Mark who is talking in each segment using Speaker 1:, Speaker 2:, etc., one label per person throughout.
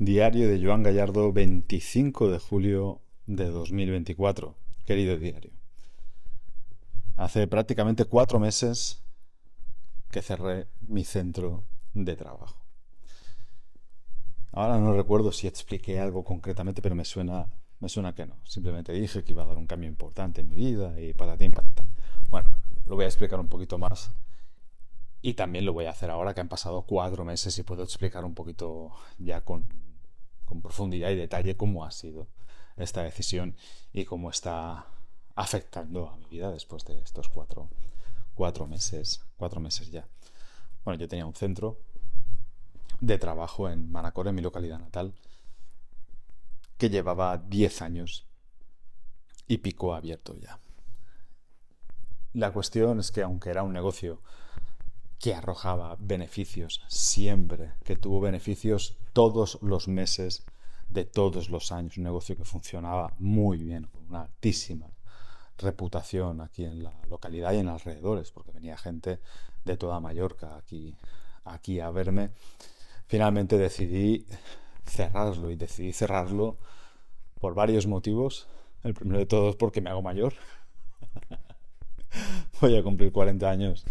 Speaker 1: Diario de Joan Gallardo, 25 de julio de 2024. Querido diario, hace prácticamente cuatro meses que cerré mi centro de trabajo. Ahora no recuerdo si expliqué algo concretamente, pero me suena, me suena que no. Simplemente dije que iba a dar un cambio importante en mi vida y patatín, patatán. Bueno, lo voy a explicar un poquito más y también lo voy a hacer ahora que han pasado cuatro meses y puedo explicar un poquito ya con con profundidad y detalle cómo ha sido esta decisión y cómo está afectando a mi vida después de estos cuatro, meses, cuatro meses ya. Bueno, yo tenía un centro de trabajo en Manacor, en mi localidad natal, que llevaba 10 años y pico abierto ya. La cuestión es que aunque era un negocio que arrojaba beneficios siempre, que tuvo beneficios todos los meses de todos los años, un negocio que funcionaba muy bien, con una altísima reputación aquí en la localidad y en alrededores, porque venía gente de toda Mallorca aquí, aquí a verme. Finalmente decidí cerrarlo y decidí cerrarlo por varios motivos. El primero de todos porque me hago mayor. Voy a cumplir 40 años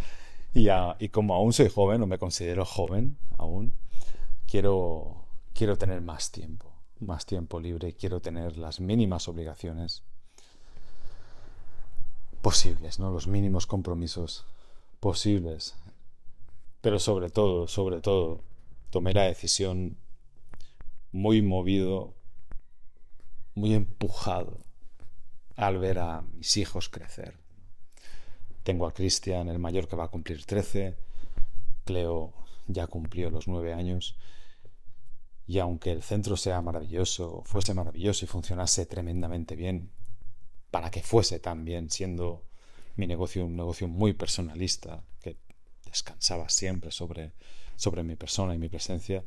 Speaker 1: y, como aún soy joven, o me considero joven aún, quiero, quiero tener más tiempo, más tiempo libre, quiero tener las mínimas obligaciones posibles, ¿no? Los mínimos compromisos posibles. Pero sobre todo, sobre todo, tomé la decisión muy movido, muy empujado al ver a mis hijos crecer. Tengo a Cristian, el mayor, que va a cumplir 13. Cleo ya cumplió los nueve años. Y aunque el centro sea maravilloso, fuese maravilloso y funcionase tremendamente bien, para que fuese tan bien, siendo mi negocio un negocio muy personalista, que descansaba siempre sobre, sobre mi persona y mi presencia,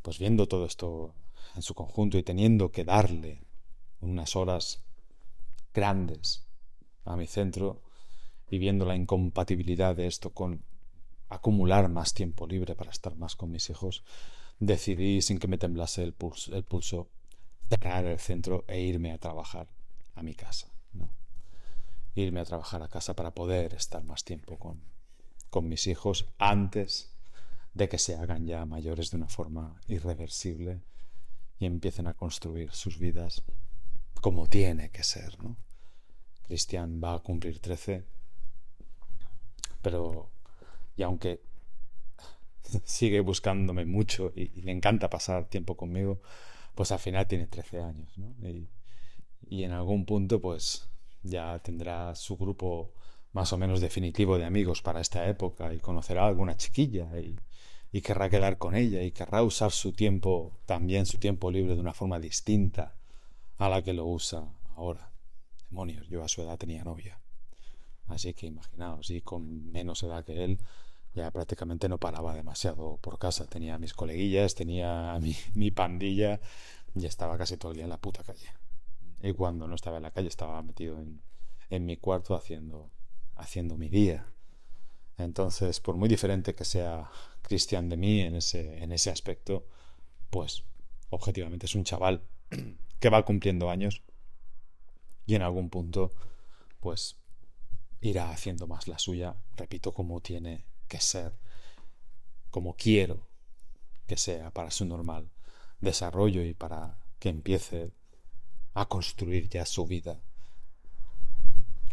Speaker 1: pues viendo todo esto en su conjunto y teniendo que darle unas horas grandes a mi centro, viviendo la incompatibilidad de esto con acumular más tiempo libre para estar más con mis hijos, decidí sin que me temblase el pulso, dejar el centro e irme a trabajar a mi casa. Irme a trabajar a casa para poder estar más tiempo con, con mis hijos antes de que se hagan ya mayores de una forma irreversible y empiecen a construir sus vidas como tiene que ser. Cristian va a cumplir 13 pero, y aunque sigue buscándome mucho y, le encanta pasar tiempo conmigo, pues al final tiene 13 años, Y, en algún punto, pues ya tendrá su grupo más o menos definitivo de amigos para esta época y conocerá a alguna chiquilla y querrá quedar con ella y querrá usar su tiempo, también su tiempo libre, de una forma distinta a la que lo usa ahora. Demonios, yo a su edad tenía novia. Así que imaginaos, y con menos edad que él, ya prácticamente no paraba demasiado por casa. Tenía mis coleguillas, tenía mi, pandilla, y estaba casi todo el día en la puta calle. Y cuando no estaba en la calle, estaba metido en, mi cuarto haciendo, mi día. Entonces, por muy diferente que sea Cristian de mí en ese aspecto, pues objetivamente es un chaval que va cumpliendo años y en algún punto, pues irá haciendo más la suya, repito, como tiene que ser, como quiero que sea para su normal desarrollo y para que empiece a construir ya su vida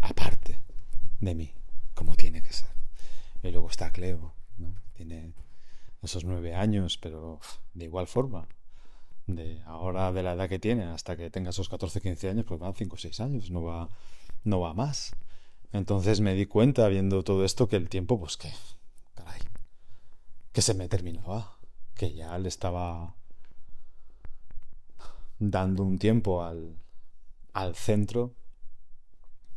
Speaker 1: aparte de mí, como tiene que ser. Y luego está Cleo, ¿no? Tiene esos nueve años, pero de igual forma, de ahora de la edad que tiene hasta que tenga esos 14, 15 años, pues van 5 o 6 años, no va, no va más. Entonces me di cuenta, viendo todo esto, que el tiempo, pues que, caray, que se me terminaba, que ya le estaba dando un tiempo al, centro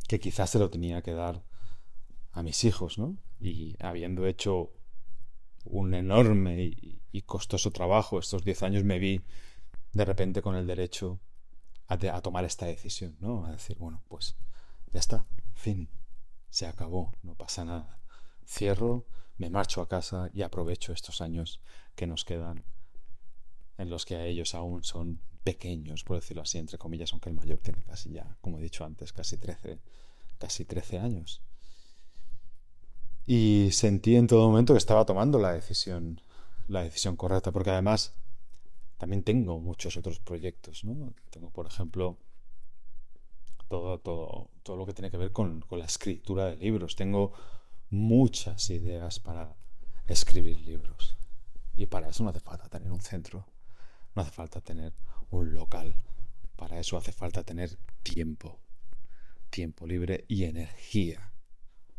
Speaker 1: que quizás se lo tenía que dar a mis hijos, ¿no? Y habiendo hecho un enorme y, costoso trabajo estos 10 años, me vi de repente con el derecho a tomar esta decisión, ¿no? A decir, bueno, pues ya está, fin se acabó, no pasa nada. Cierro, me marcho a casa y aprovecho estos años que nos quedan, en los que a ellos aún son pequeños, por decirlo así, entre comillas, aunque el mayor tiene casi ya, como he dicho antes, casi 13, casi años. Y sentí en todo momento que estaba tomando la decisión, la decisión correcta, porque además también tengo muchos otros proyectos, ¿no? Tengo, por ejemplo, todo, todo, lo que tiene que ver con, la escritura de libros. Tengo muchas ideas para escribir libros. Y para eso no hace falta tener un centro, no hace falta tener un local. Para eso hace falta tener tiempo, tiempo libre y energía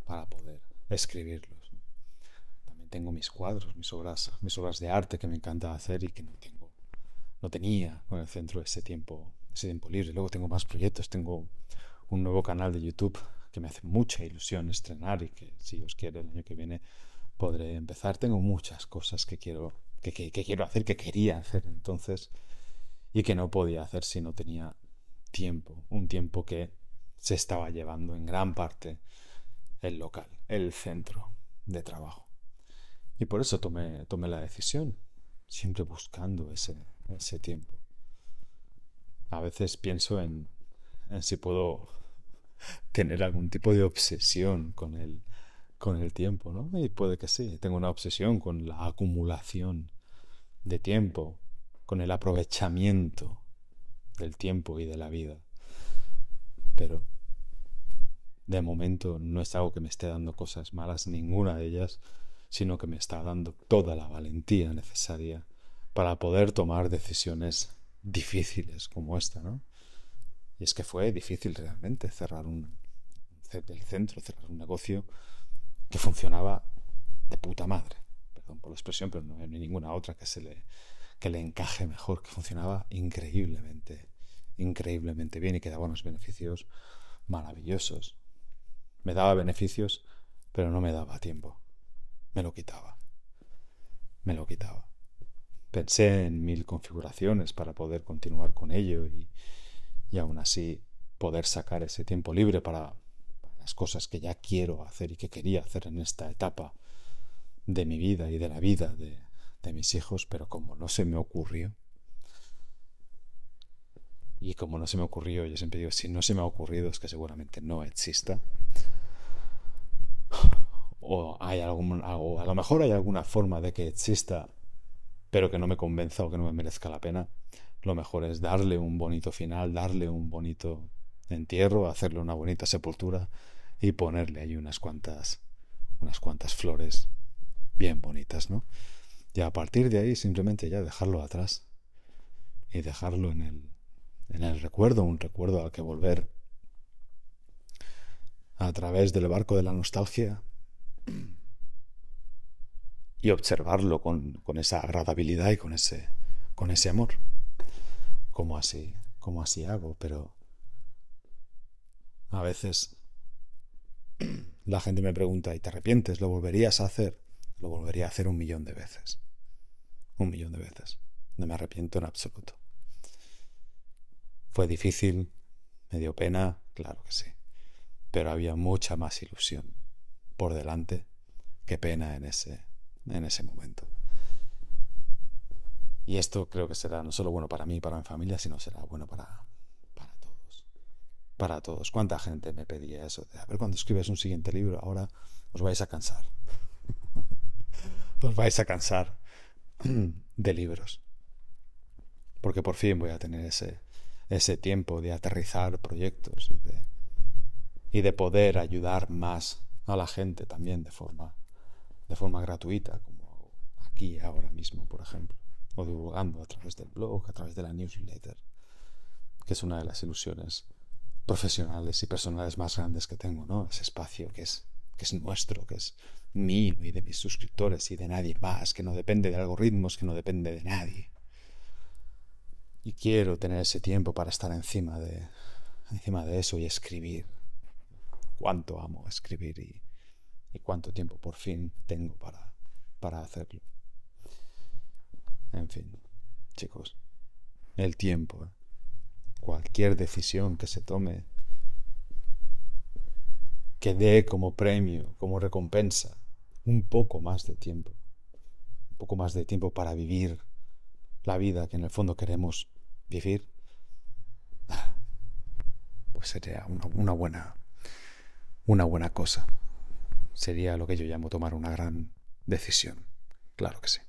Speaker 1: para poder escribirlos. También tengo mis cuadros, mis obras, mis obras de arte que me encanta hacer y que no tengo, no tenía con el centro ese tiempo tiempo y Luego tengo más proyectos, tengo un nuevo canal de YouTube que me hace mucha ilusión estrenar y que si os quiere el año que viene podré empezar. Tengo muchas cosas que quiero, que, quiero hacer, que quería hacer entonces y que no podía hacer si no tenía tiempo, un tiempo que se estaba llevando en gran parte el local, el centro de trabajo. Y por eso tomé, tomé la decisión, siempre buscando ese, ese tiempo a veces pienso en, si puedo tener algún tipo de obsesión con el, con el tiempo, ¿no? Y puede que sí, tengo una obsesión con la acumulación de tiempo, con el aprovechamiento del tiempo y de la vida. Pero de momento no es algo que me esté dando cosas malas, ninguna de ellas, sino que me está dando toda la valentía necesaria para poder tomar decisiones difíciles como esta, ¿no? Y es que fue difícil realmente cerrar un, el centro, cerrar un negocio que funcionaba de puta madre. Perdón por la expresión, pero no hay ninguna otra que se le, que le encaje mejor, que funcionaba increíblemente, increíblemente bien y que daba unos beneficios maravillosos. Me daba beneficios, pero no me daba tiempo. Me lo quitaba. Me lo quitaba. Pensé en mil configuraciones para poder continuar con ello y, aún así poder sacar ese tiempo libre para las cosas que ya quiero hacer y que quería hacer en esta etapa de mi vida y de la vida de, de mis hijos, pero como no se me ocurrió, y como no se me ocurrió, yo siempre digo, si no se me ha ocurrido es que seguramente no exista. O hay algún, o a lo mejor hay alguna forma de que exista pero que no me convenza o que no me merezca la pena, lo mejor es darle un bonito final, darle un bonito entierro, hacerle una bonita sepultura y ponerle ahí unas cuantas unas cuantas flores bien bonitas, ¿no? Y a partir de ahí simplemente ya dejarlo atrás y dejarlo en el en el recuerdo, un recuerdo al que volver a través del barco de la nostalgia y observarlo con, esa agradabilidad y con ese, con ese amor. ¿Cómo así, como así hago, pero a veces la gente me pregunta, ¿y te arrepientes? ¿Lo volverías a hacer? Lo volvería a hacer un millón de veces. Un millón de veces. No me arrepiento en absoluto. Fue difícil, me dio pena, claro que sí. Pero había mucha más ilusión por delante que pena en ese en ese momento. Y esto creo que será no solo bueno para mí y para mi familia, sino será bueno para, para todos. Para todos. ¿Cuánta gente me pedía eso? a ver, cuando escribes un siguiente libro, ahora os vais a cansar. os vais a cansar de libros. Porque por fin voy a tener ese, ese tiempo de aterrizar proyectos y de poder ayudar más a la gente también de forma de forma gratuita, como aquí ahora mismo, por ejemplo, o divulgando a través del blog, a través de la newsletter, que es una de las ilusiones profesionales y personales más grandes que tengo, ¿no? Ese espacio que es, que es nuestro, que es mío y de mis suscriptores y de nadie más, que no depende de algoritmos, que no depende de nadie. Y quiero tener ese tiempo para estar encima de, encima de eso y escribir. Cuánto amo escribir y y cuánto tiempo por fin tengo para, para hacerlo. En fin, chicos, el tiempo. ¿eh? Cualquier decisión que se tome, que dé como premio, como recompensa, un poco más de tiempo. Un poco más de tiempo para vivir la vida que en el fondo queremos vivir. Pues sería una buena, una buena cosa sería lo que yo llamo tomar una gran decisión. Claro que sí.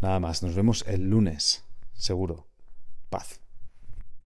Speaker 1: Nada más, nos vemos el lunes, seguro. Paz.